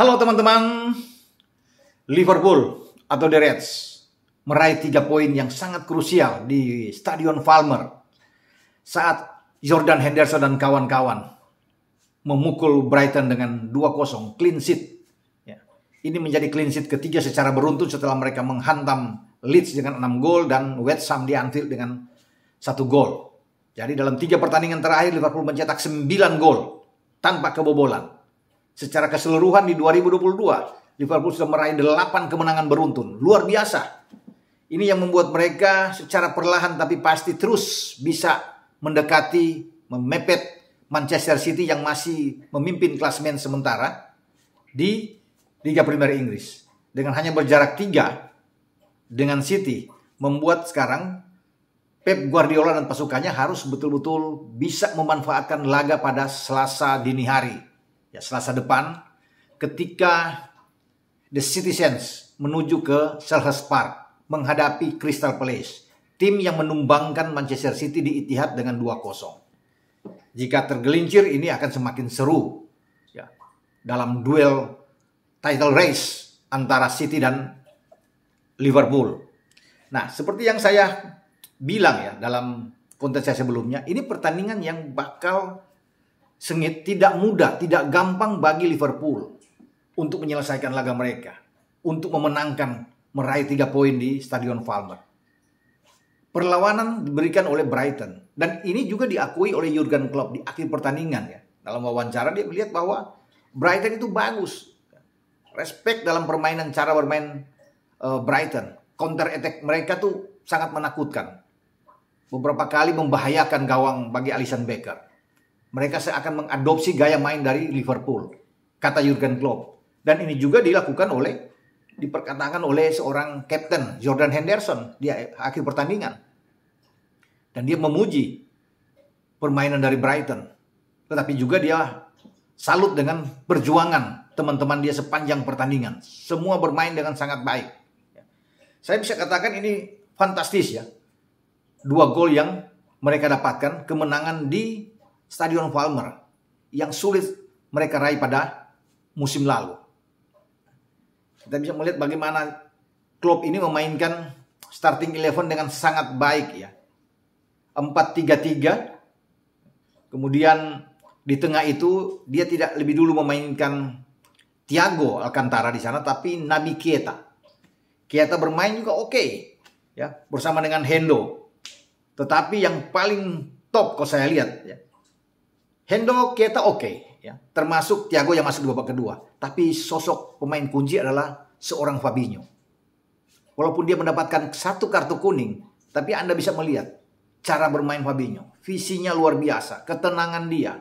Halo teman-teman, Liverpool atau The Reds meraih tiga poin yang sangat krusial di Stadion Falmer saat Jordan Henderson dan kawan-kawan memukul Brighton dengan 2-0 clean sheet. Ya. Ini menjadi clean sheet ketiga secara beruntun setelah mereka menghantam Leeds dengan 6 gol dan West Ham di Anfield dengan satu gol. Jadi dalam tiga pertandingan terakhir Liverpool mencetak 9 gol tanpa kebobolan secara keseluruhan di 2022 Liverpool sudah meraih 8 kemenangan beruntun. Luar biasa. Ini yang membuat mereka secara perlahan tapi pasti terus bisa mendekati, memepet Manchester City yang masih memimpin klasmen sementara di Liga Primer Inggris. Dengan hanya berjarak 3 dengan City membuat sekarang Pep Guardiola dan pasukannya harus betul-betul bisa memanfaatkan laga pada Selasa dini hari Ya, Selasa depan ketika The Citizens menuju ke Selhurst Park menghadapi Crystal Palace, tim yang menumbangkan Manchester City di Etihad dengan 2-0. Jika tergelincir ini akan semakin seru ya, dalam duel title race antara City dan Liverpool. Nah, seperti yang saya bilang ya dalam konten saya sebelumnya, ini pertandingan yang bakal sengit, tidak mudah, tidak gampang bagi Liverpool untuk menyelesaikan laga mereka, untuk memenangkan meraih tiga poin di Stadion Falmer. Perlawanan diberikan oleh Brighton dan ini juga diakui oleh Jurgen Klopp di akhir pertandingan ya. Dalam wawancara dia melihat bahwa Brighton itu bagus. Respect dalam permainan cara bermain uh, Brighton. Counter attack mereka tuh sangat menakutkan. Beberapa kali membahayakan gawang bagi Alisson Becker. Mereka seakan mengadopsi gaya main dari Liverpool, kata Jurgen Klopp. Dan ini juga dilakukan oleh diperkatakan oleh seorang kapten Jordan Henderson di akhir pertandingan. Dan dia memuji permainan dari Brighton. Tetapi juga dia salut dengan perjuangan teman-teman dia sepanjang pertandingan. Semua bermain dengan sangat baik. Saya bisa katakan ini fantastis ya. Dua gol yang mereka dapatkan kemenangan di Stadion Palmer yang sulit mereka raih pada musim lalu. Kita bisa melihat bagaimana klub ini memainkan starting eleven dengan sangat baik ya. 4-3-3. Kemudian di tengah itu dia tidak lebih dulu memainkan Thiago Alcantara di sana tapi Nabi Keta. Keta bermain juga oke okay, ya bersama dengan Hendo. Tetapi yang paling top kalau saya lihat ya, Hendo kita oke, okay, ya. termasuk Tiago yang masuk di babak kedua. Tapi sosok pemain kunci adalah seorang Fabinho. Walaupun dia mendapatkan satu kartu kuning, tapi Anda bisa melihat cara bermain Fabinho. Visinya luar biasa, ketenangan dia,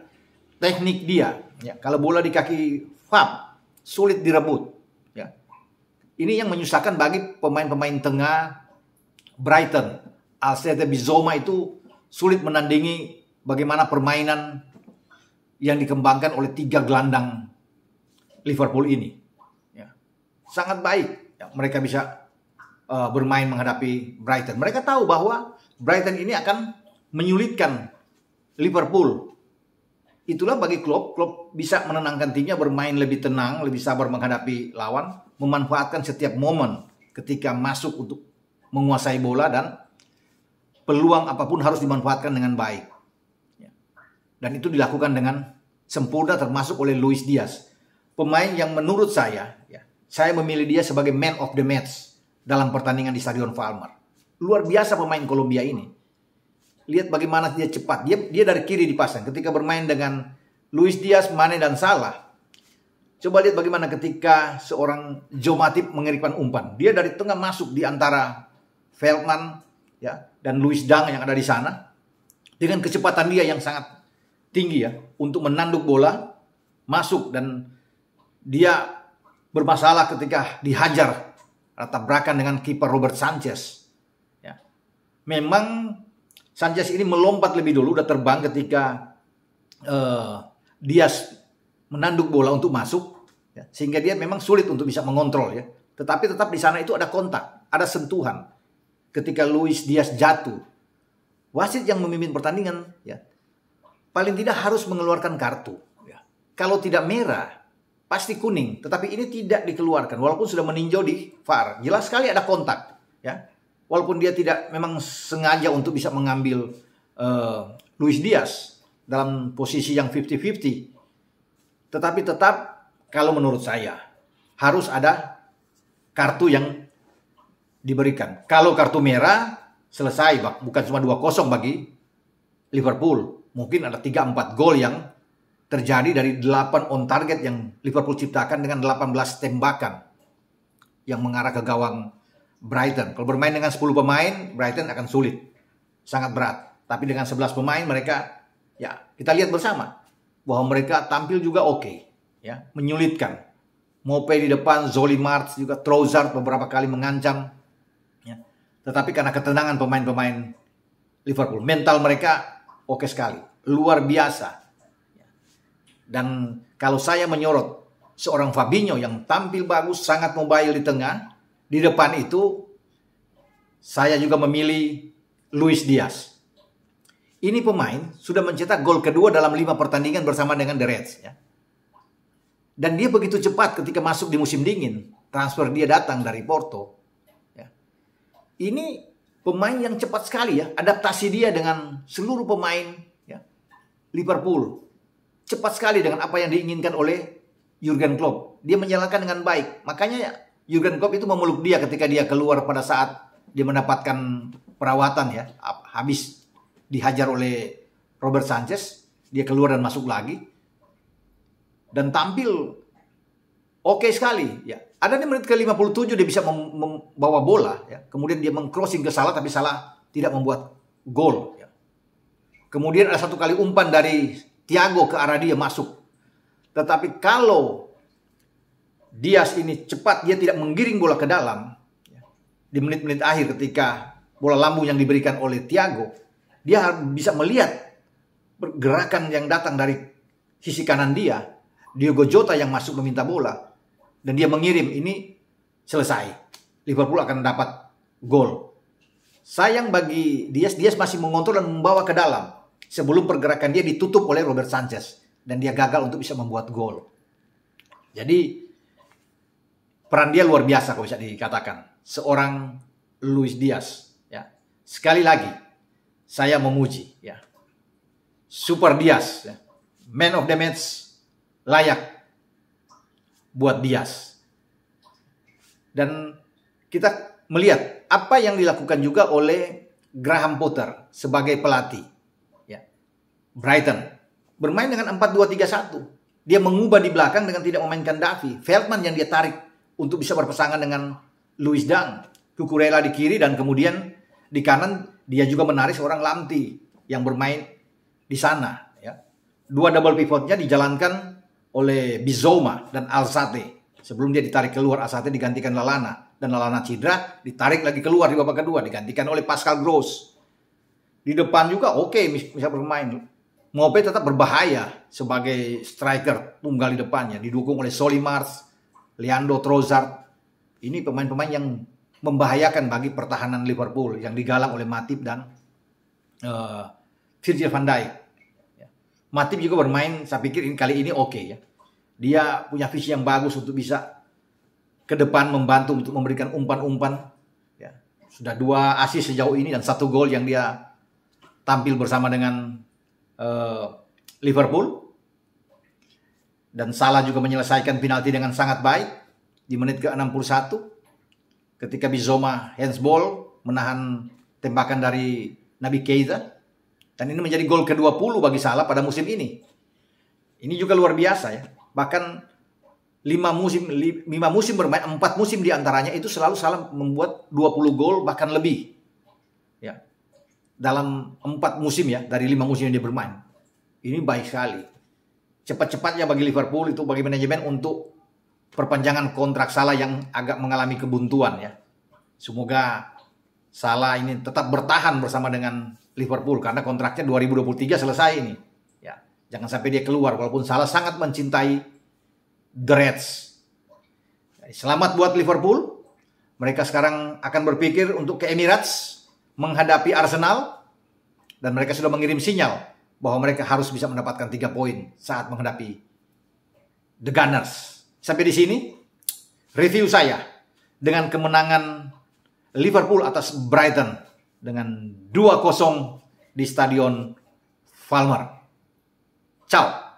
teknik dia. Ya, kalau bola di kaki Fab, sulit direbut. Ya. Ini yang menyusahkan bagi pemain-pemain tengah Brighton. Alcete Bizoma itu sulit menandingi bagaimana permainan yang dikembangkan oleh tiga gelandang Liverpool ini. Ya. Sangat baik ya, mereka bisa uh, bermain menghadapi Brighton. Mereka tahu bahwa Brighton ini akan menyulitkan Liverpool. Itulah bagi Klopp, Klopp bisa menenangkan timnya bermain lebih tenang, lebih sabar menghadapi lawan, memanfaatkan setiap momen ketika masuk untuk menguasai bola dan peluang apapun harus dimanfaatkan dengan baik. Dan itu dilakukan dengan sempurna termasuk oleh Luis Diaz. Pemain yang menurut saya, ya, saya memilih dia sebagai man of the match dalam pertandingan di Stadion Valmar. Luar biasa pemain Kolombia ini. Lihat bagaimana dia cepat. Dia dia dari kiri dipasang. Ketika bermain dengan Luis Diaz, Mane dan Salah, Coba lihat bagaimana ketika seorang Jomatip mengirimkan umpan. Dia dari tengah masuk di antara Feldman ya dan Luis Dang yang ada di sana dengan kecepatan dia yang sangat tinggi ya untuk menanduk bola masuk dan dia bermasalah ketika dihajar rata tabrakan dengan kiper Robert Sanchez. Ya. Memang Sanchez ini melompat lebih dulu, udah terbang ketika uh, eh, dia menanduk bola untuk masuk, ya. sehingga dia memang sulit untuk bisa mengontrol ya. Tetapi tetap di sana itu ada kontak, ada sentuhan. Ketika Luis Diaz jatuh, wasit yang memimpin pertandingan ya paling tidak harus mengeluarkan kartu. Ya. Kalau tidak merah, pasti kuning. Tetapi ini tidak dikeluarkan, walaupun sudah meninjau di VAR. Jelas sekali ada kontak, ya. Walaupun dia tidak memang sengaja untuk bisa mengambil uh, Luis Diaz dalam posisi yang 50-50. Tetapi tetap kalau menurut saya harus ada kartu yang diberikan. Kalau kartu merah selesai, bukan cuma 2-0 bagi Liverpool mungkin ada 3-4 gol yang terjadi dari 8 on target yang Liverpool ciptakan dengan 18 tembakan yang mengarah ke gawang Brighton. Kalau bermain dengan 10 pemain, Brighton akan sulit. Sangat berat. Tapi dengan 11 pemain mereka ya kita lihat bersama bahwa mereka tampil juga oke okay, ya, menyulitkan. Mope di depan, Zoli Martz juga Trozard beberapa kali mengancam ya. Tetapi karena ketenangan pemain-pemain Liverpool, mental mereka oke sekali, luar biasa. Dan kalau saya menyorot seorang Fabinho yang tampil bagus, sangat mobile di tengah, di depan itu saya juga memilih Luis Diaz. Ini pemain sudah mencetak gol kedua dalam lima pertandingan bersama dengan The Reds. Ya. Dan dia begitu cepat ketika masuk di musim dingin. Transfer dia datang dari Porto. Ya. Ini pemain yang cepat sekali ya, adaptasi dia dengan seluruh pemain ya, Liverpool. Cepat sekali dengan apa yang diinginkan oleh Jurgen Klopp. Dia menjalankan dengan baik. Makanya Jurgen Klopp itu memeluk dia ketika dia keluar pada saat dia mendapatkan perawatan ya, habis dihajar oleh Robert Sanchez, dia keluar dan masuk lagi dan tampil oke okay sekali ya ada di menit ke-57 dia bisa membawa bola ya. Kemudian dia mengcrossing ke salah tapi salah tidak membuat gol ya. Kemudian ada satu kali umpan dari Thiago ke arah dia masuk. Tetapi kalau Dias ini cepat dia tidak menggiring bola ke dalam ya. di menit-menit akhir ketika bola lambung yang diberikan oleh Thiago dia bisa melihat pergerakan yang datang dari sisi kanan dia Diogo Jota yang masuk meminta bola dan dia mengirim ini selesai. Liverpool akan dapat gol. Sayang bagi Dias, Dias masih mengontrol dan membawa ke dalam sebelum pergerakan dia ditutup oleh Robert Sanchez dan dia gagal untuk bisa membuat gol. Jadi peran dia luar biasa kalau bisa dikatakan. Seorang Luis Diaz ya. Sekali lagi saya memuji ya. Super Diaz ya. Man of the match layak buat Dias. Dan kita melihat apa yang dilakukan juga oleh Graham Potter sebagai pelatih. Ya. Brighton bermain dengan 4-2-3-1. Dia mengubah di belakang dengan tidak memainkan Davi. Feldman yang dia tarik untuk bisa berpasangan dengan Louis Dang. Kukurela di kiri dan kemudian di kanan dia juga menarik seorang Lamti yang bermain di sana. Ya. Dua double pivotnya dijalankan oleh Bizoma dan Alzate. Sebelum dia ditarik keluar, Alzate digantikan Lalana. Dan Lalana Cidra ditarik lagi keluar di babak kedua, digantikan oleh Pascal Gross. Di depan juga oke okay, bisa bermain. Mope tetap berbahaya sebagai striker tunggal di depannya. Didukung oleh Solimars, Leandro Trossard. Ini pemain-pemain yang membahayakan bagi pertahanan Liverpool yang digalang oleh Matip dan uh, Virgil van Dijk. Matip juga bermain, saya pikir ini kali ini oke okay ya. Dia punya visi yang bagus untuk bisa ke depan membantu untuk memberikan umpan-umpan. Ya. Sudah dua asis sejauh ini dan satu gol yang dia tampil bersama dengan uh, Liverpool. Dan Salah juga menyelesaikan penalti dengan sangat baik di menit ke-61 ketika Bizoma handsball menahan tembakan dari Nabi Keita dan ini menjadi gol ke-20 bagi Salah pada musim ini. Ini juga luar biasa ya. Bahkan 5 musim 5 musim bermain, 4 musim diantaranya itu selalu Salah membuat 20 gol bahkan lebih. Ya. Dalam 4 musim ya, dari 5 musim yang dia bermain. Ini baik sekali. Cepat-cepatnya bagi Liverpool itu bagi manajemen untuk perpanjangan kontrak Salah yang agak mengalami kebuntuan ya. Semoga Salah ini tetap bertahan bersama dengan Liverpool karena kontraknya 2023 selesai ini. Ya, jangan sampai dia keluar walaupun Salah sangat mencintai The Reds. Selamat buat Liverpool. Mereka sekarang akan berpikir untuk ke Emirates menghadapi Arsenal dan mereka sudah mengirim sinyal bahwa mereka harus bisa mendapatkan tiga poin saat menghadapi The Gunners. Sampai di sini review saya dengan kemenangan Liverpool atas Brighton dengan 2-0 di Stadion Falmer. Ciao.